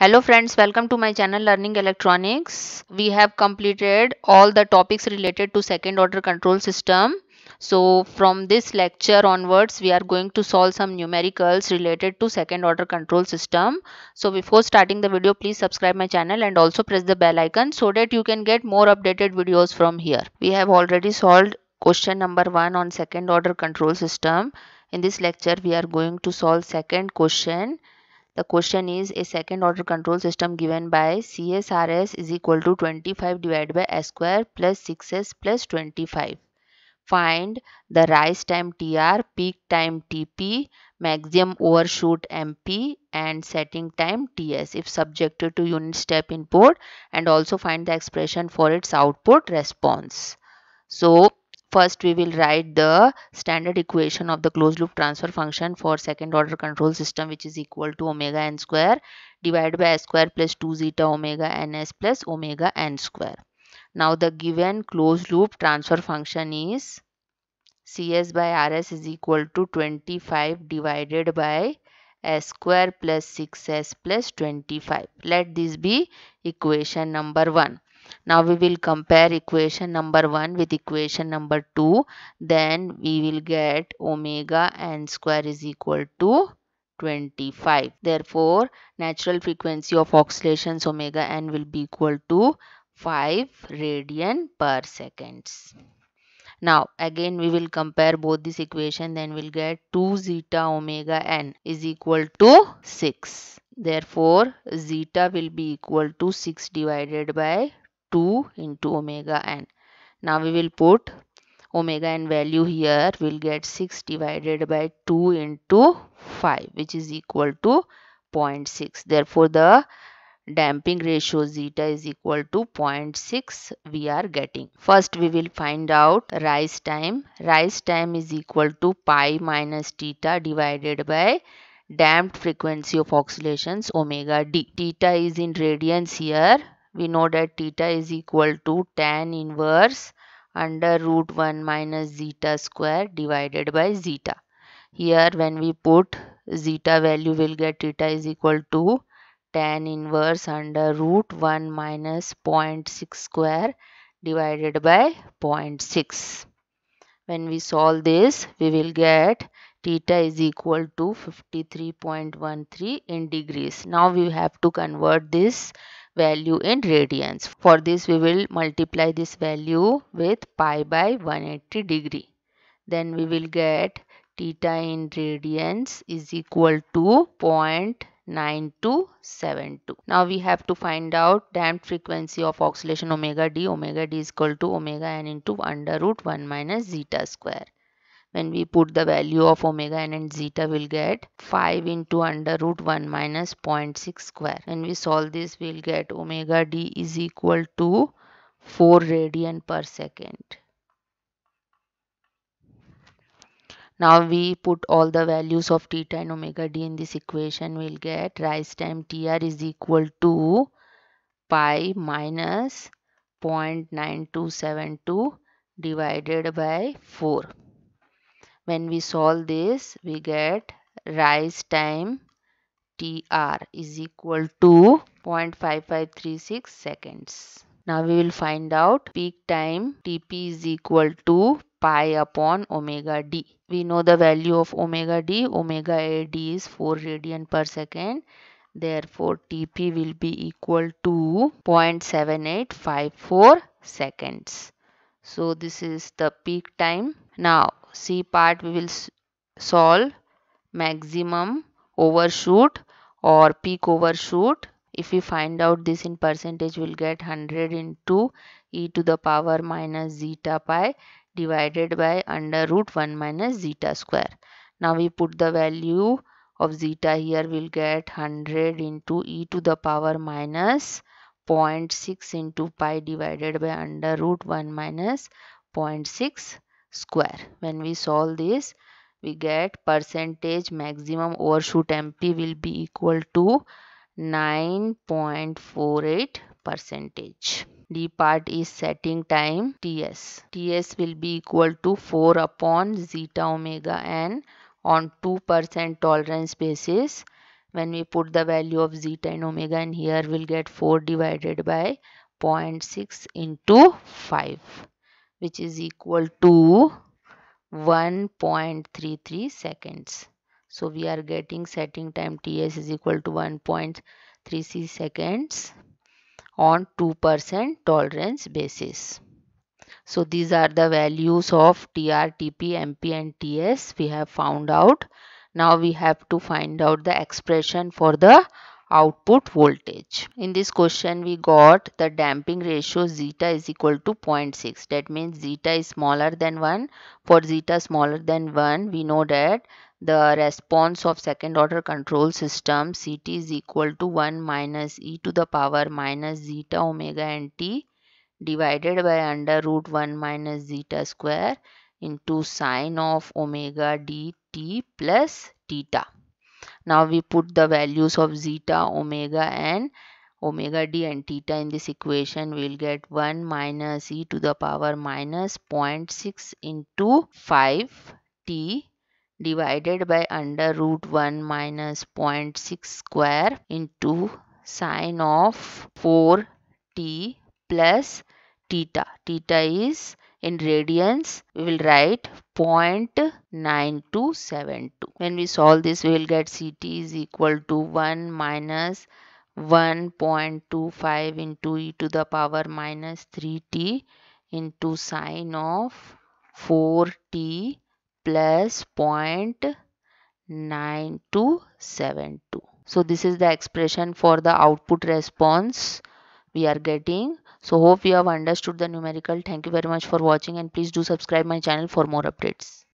Hello friends, welcome to my channel Learning Electronics. We have completed all the topics related to second order control system. So from this lecture onwards, we are going to solve some numericals related to second order control system. So before starting the video, please subscribe my channel and also press the bell icon so that you can get more updated videos from here. We have already solved question number 1 on second order control system. In this lecture, we are going to solve second question the question is a second order control system given by CSRS is equal to 25 divided by S square plus 6S plus 25. Find the rise time TR, peak time TP, maximum overshoot MP and setting time TS if subjected to unit step input and also find the expression for its output response. So First, we will write the standard equation of the closed loop transfer function for second order control system which is equal to omega n square divided by s square plus 2 zeta omega ns plus omega n square. Now, the given closed loop transfer function is Cs by Rs is equal to 25 divided by s square plus 6s plus 25. Let this be equation number 1. Now we will compare equation number 1 with equation number 2. Then we will get omega n square is equal to 25. Therefore, natural frequency of oscillations omega n will be equal to 5 radian per seconds. Now again we will compare both this equation then we'll get 2 zeta omega n is equal to 6. Therefore zeta will be equal to 6 divided by 2 into omega n. Now we will put omega n value here. We'll get 6 divided by 2 into 5 which is equal to 0.6. Therefore, the damping ratio zeta is equal to 0.6 we are getting. First we will find out rise time. Rise time is equal to pi minus theta divided by damped frequency of oscillations omega d. Theta is in radians here we know that theta is equal to tan inverse under root 1 minus zeta square divided by zeta. Here when we put zeta value will get theta is equal to tan inverse under root 1 minus 0.6 square divided by 0.6. When we solve this we will get theta is equal to 53.13 in degrees. Now we have to convert this value in radians. For this we will multiply this value with pi by 180 degree. Then we will get theta in radians is equal to 0.9272. Now we have to find out damped frequency of oscillation omega d. Omega d is equal to omega n into under root 1 minus zeta square when we put the value of omega n and zeta we'll get 5 into under root 1 minus 0.6 square when we solve this we'll get omega d is equal to 4 radian per second Now we put all the values of theta and omega d in this equation. We'll get rise time tr is equal to pi minus 0.9272 divided by 4 when we solve this we get rise time tr is equal to 0.5536 seconds now we will find out peak time tp is equal to pi upon omega d. We know the value of omega d. Omega AD is 4 radian per second. Therefore, tp will be equal to 0.7854 seconds. So this is the peak time. Now C part we will solve maximum overshoot or peak overshoot. If we find out this in percentage we'll get 100 into e to the power minus zeta pi divided by under root 1 minus zeta square. Now we put the value of zeta here we'll get 100 into e to the power minus 0.6 into pi divided by under root 1 minus 0.6 square. When we solve this, we get percentage maximum overshoot MP will be equal to 9.48 percentage. D part is setting time TS. TS will be equal to 4 upon zeta omega n on 2% tolerance basis when we put the value of zeta and omega and here we'll get 4 divided by 0.6 into 5 which is equal to 1.33 seconds. So we are getting setting time TS is equal to 1.33 seconds on 2% tolerance basis. So these are the values of TR, TP, MP and TS we have found out. Now we have to find out the expression for the output voltage. In this question we got the damping ratio zeta is equal to 0.6 that means zeta is smaller than 1. For zeta smaller than 1 we know that the response of second order control system Ct is equal to 1 minus e to the power minus zeta omega and t divided by under root 1 minus zeta square into sine of omega dt plus theta. Now we put the values of zeta, omega and omega d and theta in this equation. We will get 1 minus e to the power minus 0.6 into 5t divided by under root 1 minus 0.6 square into sine of 4t plus theta. Theta is in radians, we will write 0.9272. When we solve this, we will get CT is equal to 1 minus 1.25 into e to the power minus 3t into sine of 4t plus 0.9272. So this is the expression for the output response we are getting so hope you have understood the numerical thank you very much for watching and please do subscribe my channel for more updates